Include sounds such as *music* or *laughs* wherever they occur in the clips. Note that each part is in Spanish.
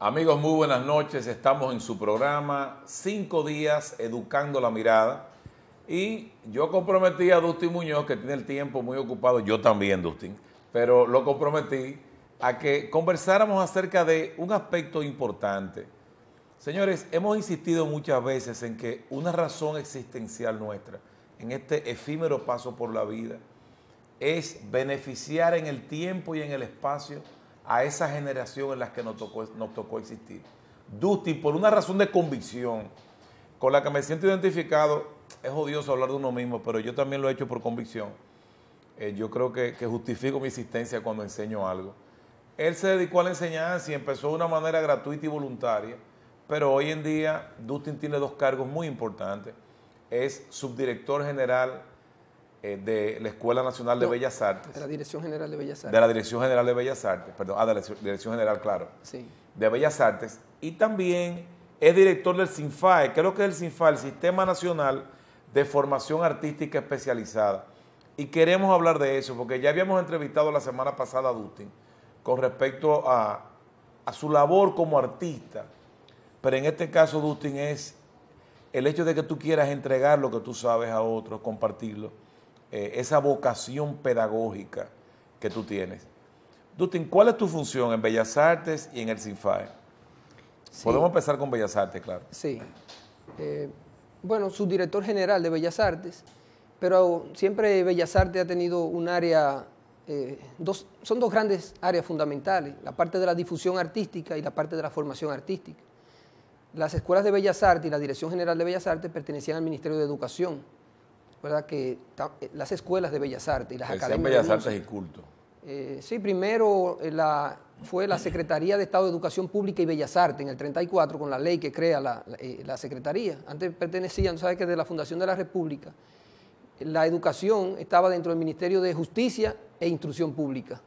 Amigos, muy buenas noches. Estamos en su programa Cinco Días Educando la Mirada. Y yo comprometí a Dustin Muñoz, que tiene el tiempo muy ocupado, yo también, Dustin, pero lo comprometí a que conversáramos acerca de un aspecto importante Señores, hemos insistido muchas veces en que una razón existencial nuestra, en este efímero paso por la vida, es beneficiar en el tiempo y en el espacio a esa generación en la que nos tocó, existir. Dusty, por una razón de convicción, con la que me siento identificado, es odioso hablar de uno mismo, pero yo también lo he hecho por convicción. Eh, yo creo que, que justifico mi existencia cuando enseño algo. Él se dedicó a la enseñanza y empezó de una manera gratuita y voluntaria pero hoy en día Dustin tiene dos cargos muy importantes. Es subdirector general eh, de la Escuela Nacional de Bellas Artes. De la Dirección General de Bellas Artes. De la Dirección General de Bellas Artes, perdón, ah, de la Dirección General, claro. Sí. De Bellas Artes. Y también es director del SINFAE. creo que es el SINFAE? El Sistema Nacional de Formación Artística Especializada. Y queremos hablar de eso, porque ya habíamos entrevistado la semana pasada a Dustin con respecto a su labor como artista pero en este caso, Dustin, es el hecho de que tú quieras entregar lo que tú sabes a otros, compartirlo, eh, esa vocación pedagógica que tú tienes. Dustin, ¿cuál es tu función en Bellas Artes y en el CINFAE? Podemos empezar con Bellas Artes, claro. Sí. Eh, bueno, subdirector general de Bellas Artes, pero siempre Bellas Artes ha tenido un área, eh, dos, son dos grandes áreas fundamentales, la parte de la difusión artística y la parte de la formación artística. Las escuelas de Bellas Artes y la Dirección General de Bellas Artes pertenecían al Ministerio de Educación, ¿verdad? Que eh, las escuelas de Bellas Artes y las academias. Bellas Artes y culto. Eh, sí, primero eh, fue la Secretaría de Estado de Educación Pública y Bellas Artes en el 34 con la ley que crea la, Secretaría. Antes pertenecían, ¿sabes que de la Fundación de la República la educación estaba dentro del Ministerio de Justicia e Instrucción Pública.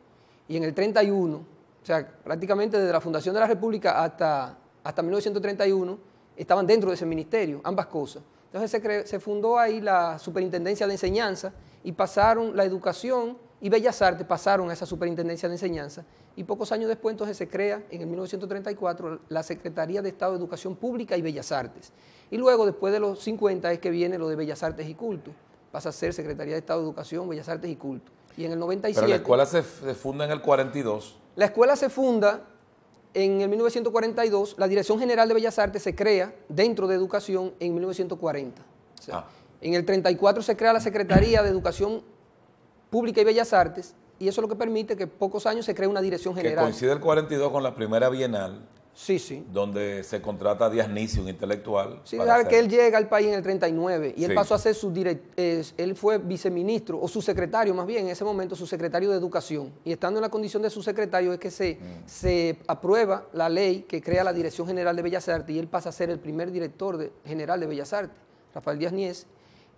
Y en el 31, o sea, prácticamente desde la Fundación de la República hasta hasta 1931 estaban dentro de ese ministerio, ambas cosas. Entonces se, fundó ahí la Superintendencia de Enseñanza y pasaron la educación y Bellas Artes pasaron a esa superintendencia de enseñanza y pocos años después entonces se crea en el 1934 la Secretaría de Estado de Educación Pública y Bellas Artes. Y luego después de los 50 es que viene lo de Bellas Artes y Culto. Pasa a ser Secretaría de Estado de Educación, Bellas Artes y Culto. Y en el 97... Pero la escuela se funda en el 42. La escuela se funda en el 1942, la Dirección General de Bellas Artes se crea dentro de Educación en 1940. Ah. En el 34 se crea la Secretaría de Educación Pública y Bellas Artes y eso es lo que permite que pocos años se cree una Dirección General. Que coincide el 42 con la primera Bienal. Sí, sí. Donde se contrata a Díaz un intelectual. Sí, que él llega al país en el 39 y él pasó a ser su director. él fue viceministro o su secretario, más bien en ese momento, su secretario de Educación. Y estando en la condición de su secretario es que se, mm. se aprueba la ley que crea la Dirección General de Bellas Artes y él pasa a ser el primer director general de Bellas Artes. Rafael Díaz Nies,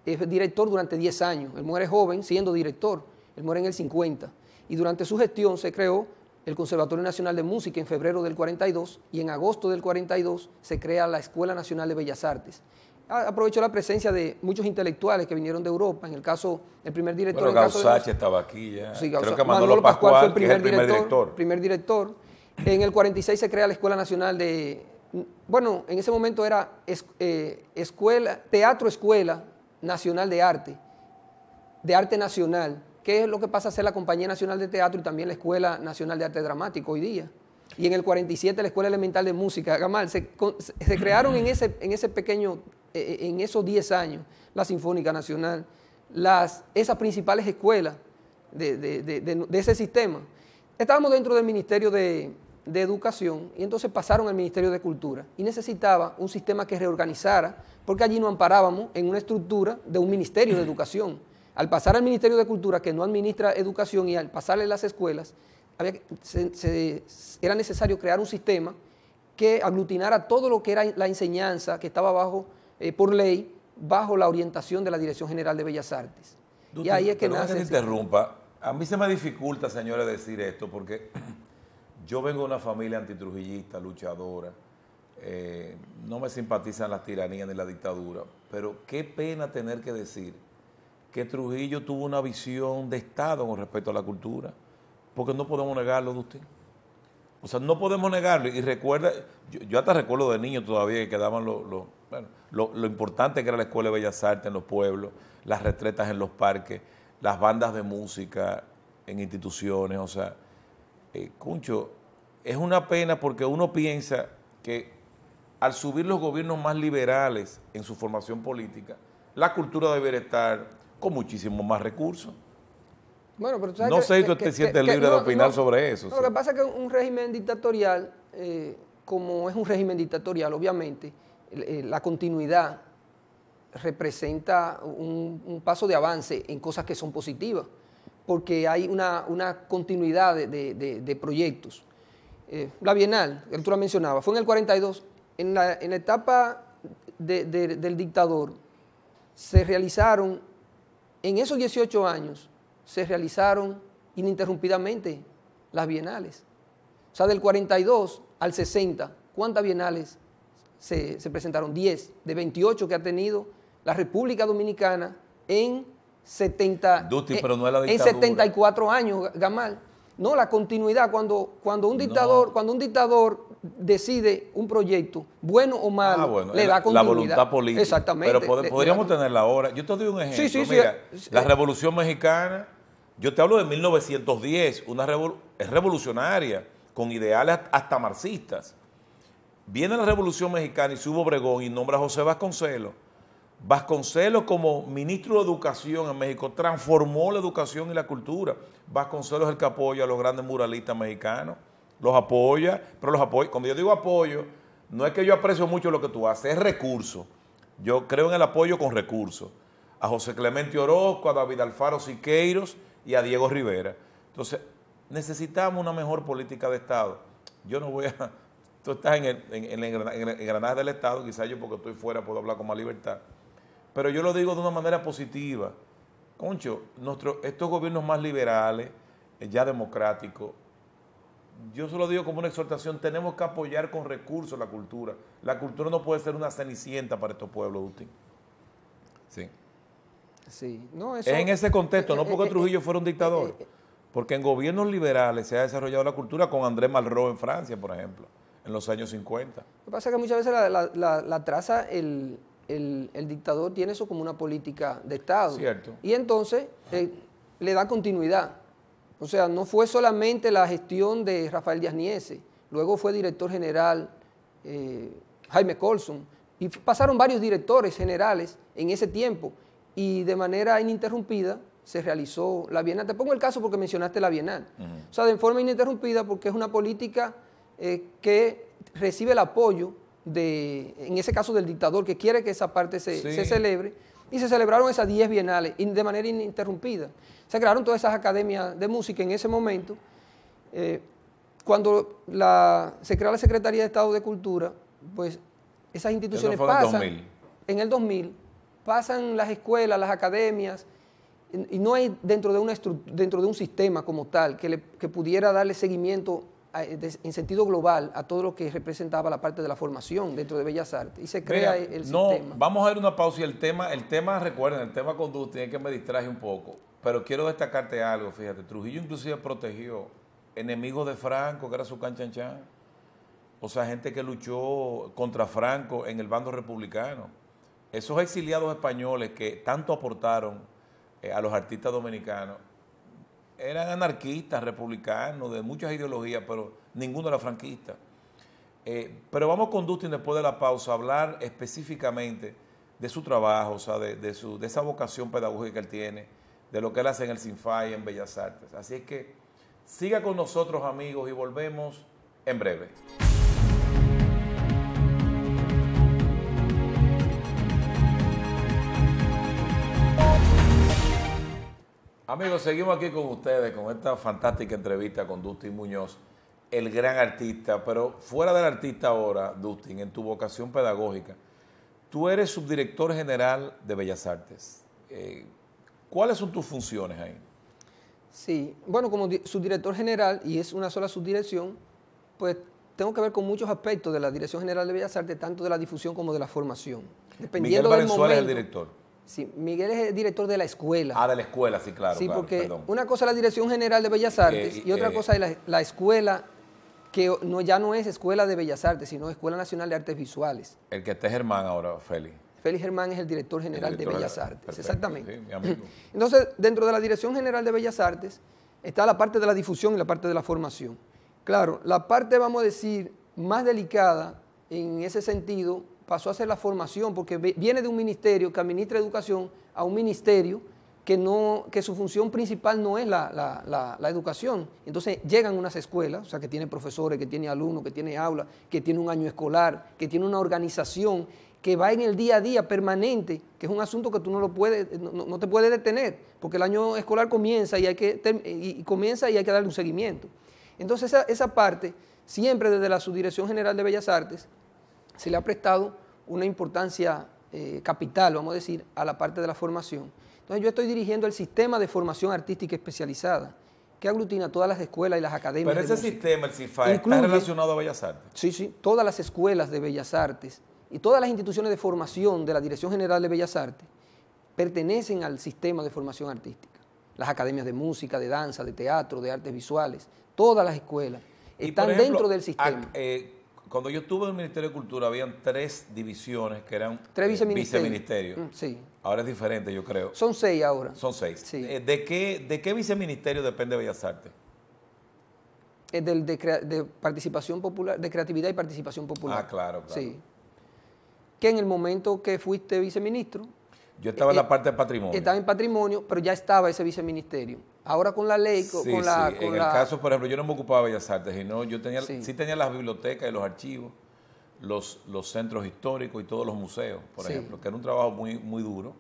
es director durante 10 años. Él muere joven siendo director, él muere en el 50. Y durante su gestión se creó el Conservatorio Nacional de Música en febrero del 42 y en agosto del 42 se crea la Escuela Nacional de Bellas Artes. Aprovechó la presencia de muchos intelectuales que vinieron de Europa. En el caso, el primer director. Bueno, Gausache estaba aquí ya. Sí, Creo que Manolo, Pascual, fue el primer, director, Primer director. En el 46 se crea la Escuela Nacional de. Bueno, en ese momento era eh, escuela, Teatro Escuela Nacional de Arte, de Arte Nacional que es lo que pasa a ser la Compañía Nacional de Teatro y también la Escuela Nacional de Arte Dramático hoy día. Y en el 47 la Escuela Elemental de Música, Gamal, se, crearon en ese, en ese pequeño, eh, eh, en esos 10 años, la Sinfónica Nacional, las, esas principales escuelas de, ese sistema. Estábamos dentro del Ministerio de, de Educación y entonces pasaron al Ministerio de Cultura y necesitaba un sistema que reorganizara, porque allí no amparábamos en una estructura de un Ministerio de Educación. Al pasar al Ministerio de Cultura, que no administra educación, y al pasarle las escuelas, era necesario crear un sistema que aglutinara todo lo que era la enseñanza que estaba bajo, eh, por ley, bajo la orientación de la Dirección General de Bellas Artes. y ahí es que nace. se interrumpa. A mí se me dificulta, señores, decir esto, porque *clears throat* yo vengo de una familia antitrujillista, luchadora. Eh, no me simpatizan las tiranías ni la dictadura, pero qué pena tener que decir que Trujillo tuvo una visión de Estado con respecto a la cultura, porque no podemos negarlo de usted. O sea, no podemos negarlo. Y recuerda, yo, hasta recuerdo de niño todavía que quedaban Lo, importante que era la Escuela de Bellas Artes en los pueblos, las retretas en los parques, las bandas de música en instituciones, o sea, eh, Cuncho, es una pena porque uno piensa que al subir los gobiernos más liberales en su formación política, la cultura debería estar con muchísimo más recursos. no sé si tú te sientes libre de opinar sobre eso. lo que pasa es que un régimen dictatorial, eh, como es un régimen dictatorial, obviamente, eh, la continuidad representa un, paso de avance en cosas que son positivas, porque hay una, continuidad de, proyectos. Eh, la Bienal, que tú la mencionabas, fue en el 42. En la, en la etapa del dictador se realizaron en esos 18 años se realizaron ininterrumpidamente las bienales. O sea, del 42 al 60, ¿cuántas bienales se, presentaron? 10 de 28 que ha tenido la República Dominicana en, 70, en 74 años, Gamal. No, la continuidad. Cuando, cuando, un, dictador, cuando un dictador decide un proyecto, bueno o malo, ah, le da continuidad. La voluntad política. Exactamente. Pero podríamos tenerla ahora. Yo te doy un ejemplo. la Revolución Mexicana, yo te hablo de 1910, una es revolucionaria, con ideales hasta marxistas. Viene la Revolución Mexicana y sube Obregón y nombra a José Vasconcelos Vasconcelos como ministro de Educación en México transformó la educación y la cultura. Vasconcelos es el que apoya a los grandes muralistas mexicanos, los apoya, pero los apoya. Cuando yo digo apoyo, no es que yo aprecio mucho lo que tú haces, es recurso. Yo creo en el apoyo con recursos. A José Clemente Orozco, a David Alfaro Siqueiros y a Diego Rivera. Entonces, necesitamos una mejor política de Estado. Yo no voy a... Tú estás en el, en el engranaje del Estado, quizás yo porque estoy fuera puedo hablar con más libertad. Pero yo lo digo de una manera positiva. Concho, estos gobiernos más liberales, eh, ya democráticos, yo se lo digo como una exhortación, tenemos que apoyar con recursos la cultura. La cultura no puede ser una cenicienta para estos pueblos, Usted. Sí. Sí. No, en ese contexto, eh, no eh, porque Trujillo fuera un dictador, porque en gobiernos liberales se ha desarrollado la cultura con André Malraux en Francia, por ejemplo, en los años 50. Lo que pasa es que muchas veces la traza el, el, dictador tiene eso como una política de Estado. Y entonces eh, le da continuidad. O sea, no fue solamente la gestión de Rafael Díaz Niese, luego fue director general eh, Jaime Colson, y pasaron varios directores generales en ese tiempo, y de manera ininterrumpida se realizó la Bienal. Te pongo el caso porque mencionaste la Bienal. O sea, de forma ininterrumpida porque es una política eh, que recibe el apoyo de, en ese caso del dictador, que quiere que esa parte se, celebre, y se celebraron esas 10 bienales de manera ininterrumpida. Se crearon todas esas academias de música en ese momento. Eh, cuando la, se crea la Secretaría de Estado de Cultura, pues esas instituciones pasan. En, 2000. en el 2000 pasan las escuelas, las academias, y no hay dentro de, una dentro de un sistema como tal que, le, que pudiera darle seguimiento eh, en sentido global a todo lo que representaba la parte de la formación dentro de Bellas Artes y se crea el no, Vamos a dar una pausa y el tema, el tema, recuerden, el tema conducta, tiene que me distraje un poco, pero quiero destacarte algo, fíjate, Trujillo inclusive protegió enemigos de Franco, que era su canchanchan, o sea, gente que luchó contra Franco en el bando republicano, esos exiliados españoles que tanto aportaron eh, a los artistas dominicanos, eran anarquistas, republicanos, de muchas ideologías, pero ninguno era franquista. Eh, pero vamos con Dustin después de la pausa a hablar específicamente de su trabajo, o sea, de, esa vocación pedagógica que él tiene, de lo que él hace en el Sinfai, en Bellas Artes. Así es que siga con nosotros, amigos, y volvemos en breve. Amigos, seguimos aquí con ustedes con esta fantástica entrevista con Dustin Muñoz, el gran artista, pero fuera del artista ahora, Dustin, en tu vocación pedagógica, tú eres subdirector general de Bellas Artes. Eh, ¿Cuáles son tus funciones ahí? Sí, bueno, como subdirector general y es una sola subdirección, pues tengo que ver con muchos aspectos de la Dirección General de Bellas Artes, tanto de la difusión como de la formación. Dependiendo Miguel Valenzuela del es el director Sí, Miguel es el director de la escuela. Ah, de la escuela, sí, claro. Sí, porque una cosa es la Dirección General de Bellas Artes y otra eh, cosa es la, escuela que no, ya no es Escuela de Bellas Artes, sino Escuela Nacional de Artes Visuales. El que está Germán ahora, Félix. Félix Germán es el director general de Bellas Artes, exactamente. Sí, mi amigo. *laughs* Entonces, dentro de la Dirección General de Bellas Artes está la parte de la difusión y la parte de la formación. Claro, la parte, vamos a decir, más delicada en ese sentido pasó a hacer la formación, porque viene de un ministerio que administra educación a un ministerio que, no, que su función principal no es la, educación. Entonces llegan unas escuelas, o sea, que tiene profesores, que tiene alumnos, que tiene aulas, que tiene un año escolar, que tiene una organización que va en el día a día permanente, que es un asunto que tú no lo puedes, no, te puedes detener, porque el año escolar comienza y hay que, y comienza y hay que darle un seguimiento. Entonces esa parte, siempre desde la Subdirección General de Bellas Artes, se le ha prestado una importancia eh, capital, vamos a decir, a la parte de la formación. Entonces yo estoy dirigiendo el sistema de formación artística especializada que aglutina todas las escuelas y las academias. Pero ese sistema, el CIFAR, está relacionado a Bellas Artes. Sí, sí, todas las escuelas de Bellas Artes y todas las instituciones de formación de la Dirección General de Bellas Artes pertenecen al sistema de formación artística. Las academias de música, de danza, de teatro, de artes visuales, todas las escuelas están dentro del sistema. Eh, cuando yo estuve en el Ministerio de Cultura, habían tres divisiones que eran tres eh, viceministerios. Mm, ahora es diferente, yo creo. Son seis ahora. Son seis. Eh, ¿De, qué, ¿De qué viceministerio depende Bellas Artes? Eh, del, de, participación popular, de creatividad y participación popular. Ah, claro, claro. Sí. Que en el momento que fuiste viceministro. Yo estaba en la parte de patrimonio. Estaba en patrimonio, pero ya estaba ese viceministerio. Ahora con la ley, con, la... Sí. en el caso, por ejemplo, yo no me ocupaba de Bellas Artes, sino yo tenía, sí. tenía las bibliotecas y los archivos, los, los centros históricos y todos los museos, por ejemplo, que era un trabajo muy, muy duro,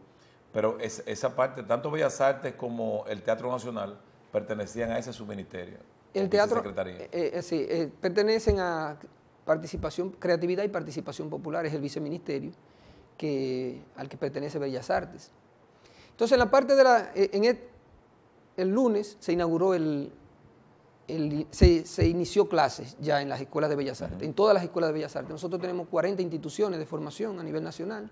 pero esa parte, tanto Bellas Artes como el Teatro Nacional, pertenecían a ese subministerio. El teatro, eh, eh, sí, eh, pertenecen a participación, creatividad y participación popular, es el viceministerio que, al que pertenece Bellas Artes. Entonces, en la parte de la, en, e, el lunes se inauguró el, se, inició clases ya en las escuelas de Bellas Artes, en todas las escuelas de Bellas Artes. Nosotros tenemos 40 instituciones de formación a nivel nacional.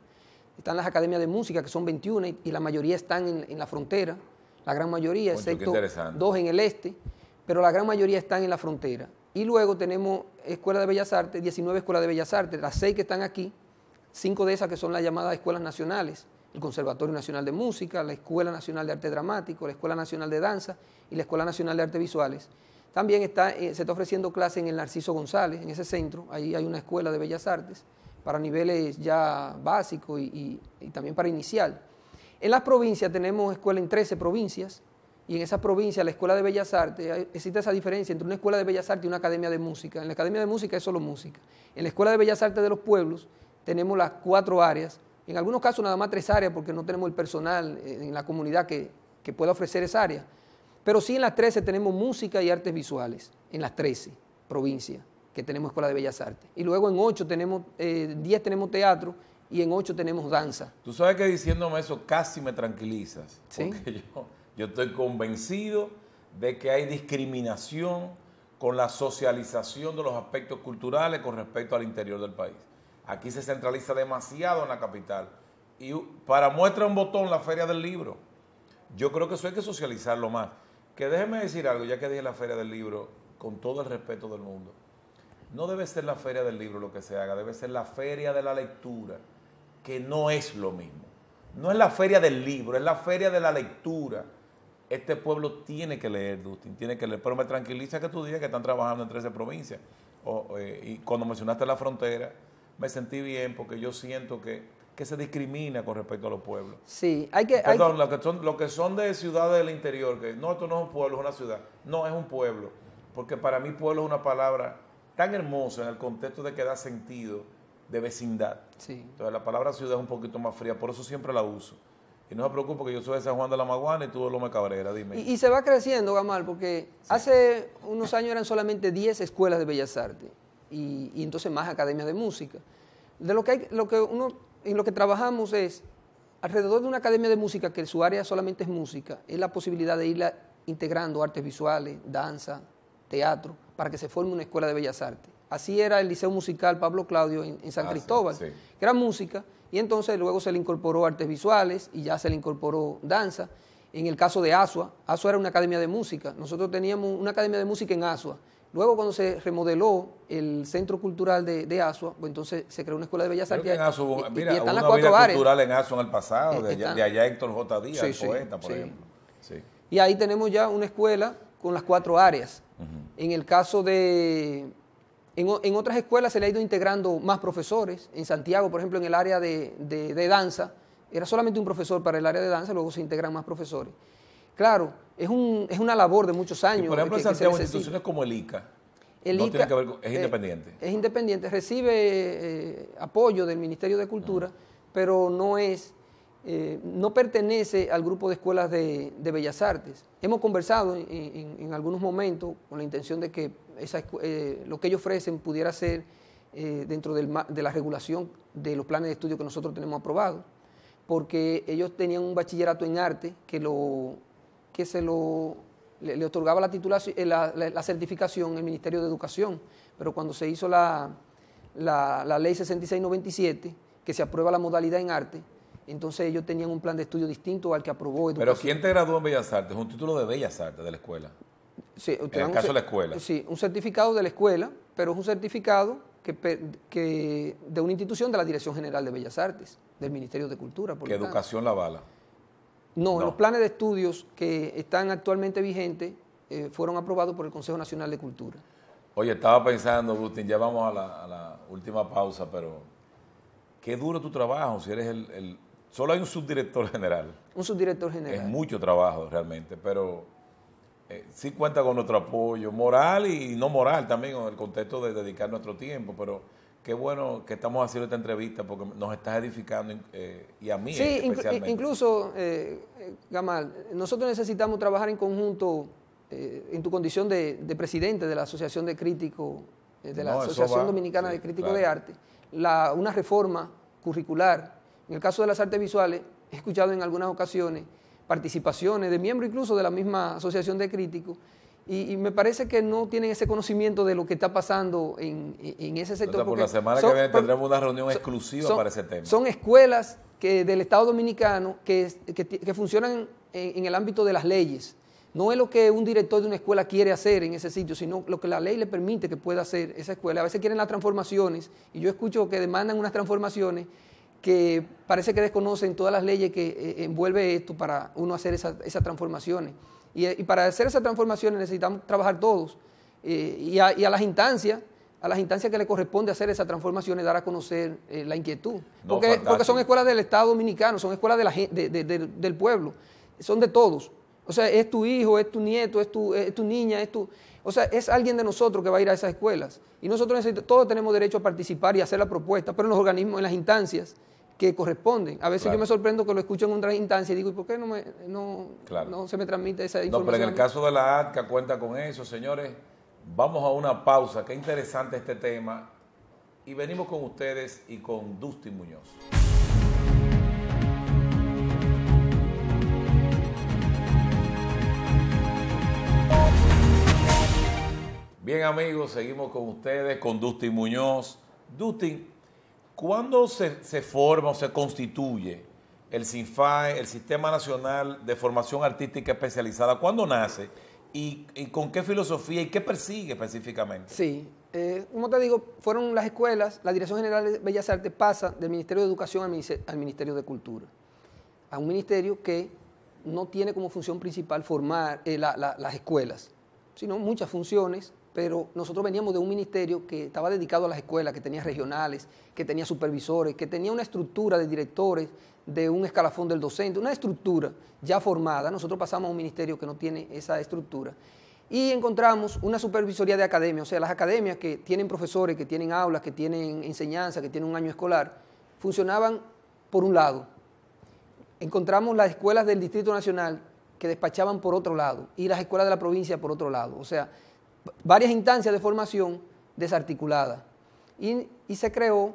Están las academias de música, que son 21, y, la mayoría están en, la frontera, la gran mayoría, excepto dos en el este, pero la gran mayoría están en la frontera. Y luego tenemos escuelas de Bellas Artes, 19 escuelas de Bellas Artes, las seis que están aquí, cinco de esas que son las llamadas escuelas nacionales, el Conservatorio Nacional de Música, la Escuela Nacional de Arte Dramático, la Escuela Nacional de Danza y la Escuela Nacional de Artes Visuales. También eh, se está ofreciendo clase en el Narciso González, en ese centro, ahí hay una escuela de bellas artes para niveles ya básicos y, también para inicial. En las provincias tenemos escuela en 13 provincias y en esa provincia, la escuela de bellas artes, existe esa diferencia entre una escuela de bellas artes y una academia de música. En la academia de música es solo música. En la escuela de bellas artes de los pueblos tenemos las cuatro áreas en algunos casos nada más tres áreas porque no tenemos el personal en la comunidad que, pueda ofrecer esa área. Pero sí en las 13 tenemos música y artes visuales, en las 13 provincias que tenemos Escuela de Bellas Artes. Y luego en 8 tenemos, 10 eh, tenemos teatro y en 8 tenemos danza. Tú sabes que diciéndome eso casi me tranquilizas. Porque *laughs* yo estoy convencido de que hay discriminación con la socialización de los aspectos culturales con respecto al interior del país. Aquí se centraliza demasiado en la capital. Y para muestra un botón la feria del libro. Yo creo que eso hay que socializarlo más. Que déjeme decir algo, ya que dije la feria del libro, con todo el respeto del mundo. No debe ser la feria del libro lo que se haga, debe ser la feria de la lectura, que no es lo mismo. No es la feria del libro, es la feria de la lectura. Este pueblo tiene que leer, Dustin, tiene que leer. Pero me tranquiliza que tú digas que están trabajando en 13 provincias. Eh, y cuando mencionaste la frontera, me sentí bien porque yo siento que, se discrimina con respecto a los pueblos. Sí, hay que... Perdón, Los, que son, lo que son de ciudades del interior, que no, esto no es un pueblo, es una ciudad. No, es un pueblo. Porque para mí pueblo es una palabra tan hermosa en el contexto de que da sentido de vecindad. Sí. Entonces la palabra ciudad es un poquito más fría, por eso siempre la uso. Y no se preocupe que yo soy de San Juan de la Maguana y tú de Loma Cabrera, dime. Y, se va creciendo, Gamal, porque hace unos años eran solamente 10 escuelas de Bellas Artes y, entonces más academias de música. De lo que, hay, lo que uno, en lo que trabajamos es, alrededor de una academia de música, que su área solamente es música, es la posibilidad de irla integrando artes visuales, danza, teatro, para que se forme una escuela de bellas artes. Así era el Liceo Musical Pablo Claudio en, San ah, Cristóbal, que era música, y entonces luego se le incorporó artes visuales y ya se le incorporó danza. En el caso de Asua, Asua era una academia de música. Nosotros teníamos una academia de música en Asua Luego, cuando se remodeló el Centro Cultural de, Asua, pues entonces se creó una escuela de bellas artes. Y, están las cuatro áreas. cultural en Asua en el pasado, de, allá, Héctor J. Díaz, el poeta, por ejemplo. Y ahí tenemos ya una escuela con las cuatro áreas. En el caso de. En, otras escuelas se le ha ido integrando más profesores. En Santiago, por ejemplo, en el área de, de danza, era solamente un profesor para el área de danza, luego se integran más profesores. Claro, es, un, es una labor de muchos años. por ejemplo, en instituciones como el ICA. El no tiene que ver es eh, independiente. Es independiente, recibe eh, apoyo del Ministerio de Cultura, pero no es, eh, no pertenece al grupo de escuelas de, Bellas Artes. Hemos conversado en, algunos momentos con la intención de que esa, lo que ellos ofrecen pudiera ser dentro de la regulación de los planes de estudio que nosotros tenemos aprobados, porque ellos tenían un bachillerato en arte que lo que se lo, le, otorgaba eh, la, la, certificación el Ministerio de Educación, pero cuando se hizo la, la ley 6697, que se aprueba la modalidad en arte, entonces ellos tenían un plan de estudio distinto al que aprobó educación. Pero ¿quién te graduó en Bellas Artes? Un título de Bellas Artes de la escuela. en el caso de la escuela. Sí, un certificado de la escuela, pero es un certificado que, de una institución de la Dirección General de Bellas Artes, del Ministerio de Cultura. Por que educación la bala. No, los planes de estudios que están actualmente vigentes eh, fueron aprobados por el Consejo Nacional de Cultura. Oye, estaba pensando, Agustín, ya vamos a la, última pausa, pero qué duro tu trabajo si eres el, Solo hay un subdirector general. Un subdirector general. Es mucho trabajo realmente, pero eh, sí cuenta con nuestro apoyo moral y no moral también, en el contexto de dedicar nuestro tiempo, pero Qué bueno que estamos haciendo esta entrevista porque nos estás edificando eh, y a mí especialmente. Sí, eh, incluso, eh, Gamal, nosotros necesitamos trabajar en conjunto en tu condición de, presidente de la Asociación de Críticos, de la Asociación Dominicana de Críticos de Arte, una reforma curricular. En el caso de las artes visuales, he escuchado en algunas ocasiones participaciones de miembros incluso de la misma Asociación de Críticos y, me parece que no tienen ese conocimiento de lo que está pasando en, ese sector. por la semana que viene tendremos una reunión exclusiva para ese tema. Son escuelas que, del Estado dominicano que, funcionan en, el ámbito de las leyes. No es lo que un director de una escuela quiere hacer en ese sitio, sino lo que la ley le permite que pueda hacer esa escuela. A veces quieren las transformaciones y yo escucho que demandan unas transformaciones que parece que desconocen todas las leyes que eh, envuelve esto para uno hacer esas transformaciones. Eh, y, para hacer esa transformación necesitamos trabajar todos eh, y, a, las instancias a las instancias que le corresponde hacer esa transformación y dar a conocer eh, la inquietud. porque, son escuelas del Estado dominicano, son escuelas de del pueblo, son de todos. O sea, es tu hijo, es tu nieto, es tu, tu, niña, es tu... O sea, es alguien de nosotros que va a ir a esas escuelas. Y nosotros todos tenemos derecho a participar y hacer la propuesta, pero en los organismos, en las instancias, que corresponden. A veces yo me sorprendo que lo escucho en otra instancia y digo, ¿y por qué no, no, no se me transmite esa información? No, pero en el caso de la ADCA cuenta con eso, señores. Vamos a una pausa. Qué interesante este tema. Y venimos con ustedes y con Dustin Muñoz. Bien amigos, seguimos con ustedes, con Dustin Muñoz. Dustin, ¿Cuándo se, forma o se constituye el SINFAE, el Sistema Nacional de Formación Artística Especializada? ¿Cuándo nace? ¿Y, con qué filosofía y qué persigue específicamente? Sí, eh, como te digo, fueron las escuelas, la Dirección General de Bellas Artes pasa del Ministerio de Educación al Ministerio de Cultura, a un ministerio que no tiene como función principal formar eh, las escuelas, sino muchas funciones pero nosotros veníamos de un ministerio que estaba dedicado a las escuelas, que tenía regionales, que tenía supervisores, que tenía una estructura de directores, de un escalafón del docente, una estructura ya formada. Nosotros pasamos a un ministerio que no tiene esa estructura. Y encontramos una supervisoría de academia, o sea, las academias que tienen profesores, que tienen aulas, que tienen enseñanza, que tienen un año escolar, funcionaban por un lado. Encontramos las escuelas del Distrito Nacional que despachaban por otro lado y las escuelas de la provincia por otro lado. O sea, varias instancias de formación desarticuladas. Y, se creó,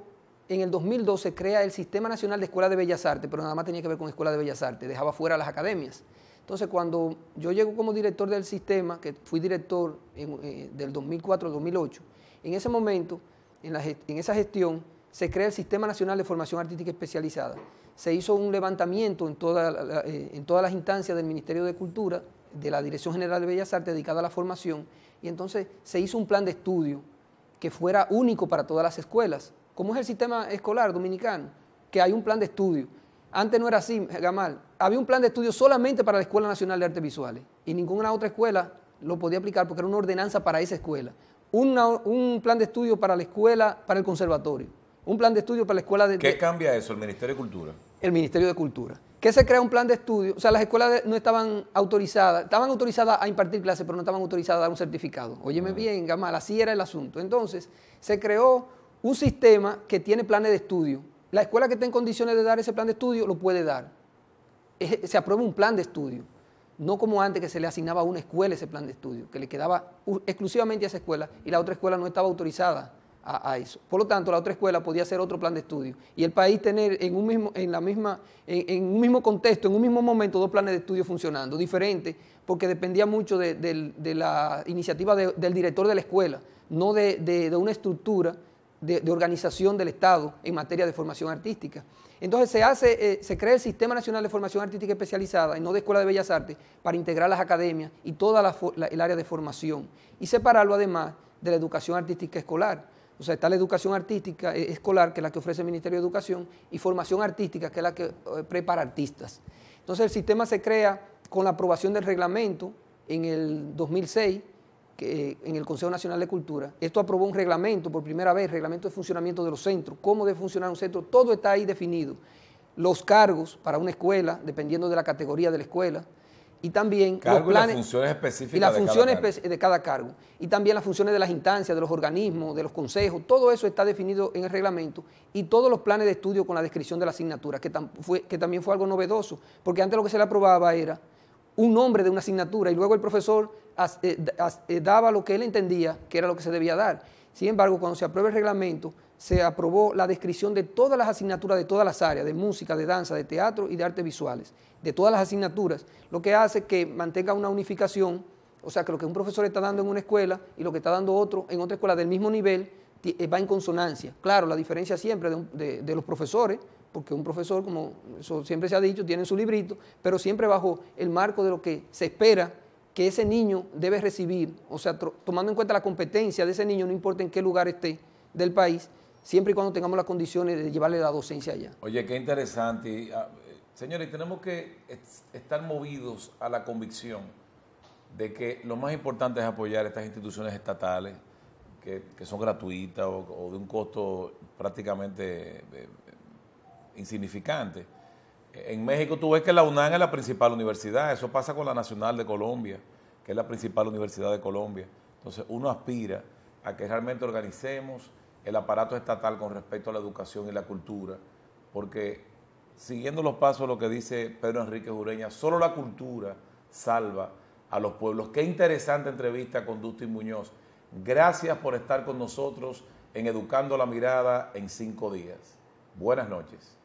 en el 2012, crea el Sistema Nacional de escuelas de Bellas Artes, pero nada más tenía que ver con Escuela de Bellas Artes, dejaba fuera las academias. Entonces, cuando yo llego como director del sistema, que fui director eh, del 2004 al 2008, en ese momento, en, esa gestión, se crea el Sistema Nacional de Formación Artística Especializada. Se hizo un levantamiento en, eh, en todas las instancias del Ministerio de Cultura, de la Dirección General de Bellas Artes, dedicada a la formación, y entonces se hizo un plan de estudio que fuera único para todas las escuelas, como es el sistema escolar dominicano, que hay un plan de estudio. Antes no era así, Gamal. Había un plan de estudio solamente para la Escuela Nacional de Artes Visuales y ninguna otra escuela lo podía aplicar porque era una ordenanza para esa escuela. un plan de estudio para la escuela, para el conservatorio. Un plan de estudio para la escuela de... ¿Qué cambia eso, el Ministerio de Cultura? El Ministerio de Cultura. ¿Qué se crea un plan de estudio? O sea, las escuelas no estaban autorizadas, estaban autorizadas a impartir clases, pero no estaban autorizadas a dar un certificado. Óyeme ah. bien, Gamal, así era el asunto. Entonces, se creó un sistema que tiene planes de estudio. La escuela que está en condiciones de dar ese plan de estudio lo puede dar. Se aprueba un plan de estudio, no como antes que se le asignaba a una escuela ese plan de estudio, que le quedaba exclusivamente a esa escuela y la otra escuela no estaba autorizada a, eso. Por lo tanto, la otra escuela podía hacer otro plan de estudio y el país tener en un mismo, en la misma, en, un mismo contexto, en un mismo momento, dos planes de estudio funcionando, diferentes, porque dependía mucho de, la iniciativa del director de la escuela, no de, una estructura de, organización del Estado en materia de formación artística. Entonces se hace, eh, se crea el Sistema Nacional de Formación Artística Especializada y no de Escuela de Bellas Artes para integrar las academias y toda la, el área de formación y separarlo además de la educación artística escolar o sea, está la educación artística eh, escolar, que es la que ofrece el Ministerio de Educación, y formación artística, que es la que eh, prepara artistas. Entonces, el sistema se crea con la aprobación del reglamento en el 2006 que, eh, en el Consejo Nacional de Cultura. Esto aprobó un reglamento por primera vez, reglamento de funcionamiento de los centros, cómo debe funcionar un centro, todo está ahí definido. Los cargos para una escuela, dependiendo de la categoría de la escuela, y también y las funciones específicas de cada cargo y también las funciones de las instancias, de los organismos, de los consejos, todo eso está definido en el reglamento y todos los planes de estudio con la descripción de la asignatura, que, fue, que también fue algo novedoso, porque antes lo que se le aprobaba era un nombre de una asignatura y luego el profesor eh, eh, daba lo que él entendía que era lo que se debía dar. Sin embargo, cuando se aprueba el reglamento, se aprobó la descripción de todas las asignaturas de todas las áreas, de música, de danza, de teatro y de artes visuales, de todas las asignaturas, lo que hace que mantenga una unificación, o sea, que lo que un profesor está dando en una escuela y lo que está dando otro en otra escuela del mismo nivel eh, va en consonancia. Claro, la diferencia siempre de, los profesores, porque un profesor, como siempre se ha dicho, tiene su librito, pero siempre bajo el marco de lo que se espera que ese niño debe recibir, o sea, tomando en cuenta la competencia de ese niño, no importa en qué lugar esté del país, siempre y cuando tengamos las condiciones de llevarle la docencia allá. Oye, qué interesante. Ah, señores, tenemos que estar movidos a la convicción de que lo más importante es apoyar estas instituciones estatales que, son gratuitas o, de un costo prácticamente eh, insignificante. En México tú ves que la UNAM es la principal universidad, eso pasa con la Nacional de Colombia, que es la principal universidad de Colombia. Entonces uno aspira a que realmente organicemos el aparato estatal con respecto a la educación y la cultura, porque siguiendo los pasos de lo que dice Pedro Enrique Jureña, solo la cultura salva a los pueblos. Qué interesante entrevista con Dustin Muñoz. Gracias por estar con nosotros en Educando la Mirada en cinco días. Buenas noches.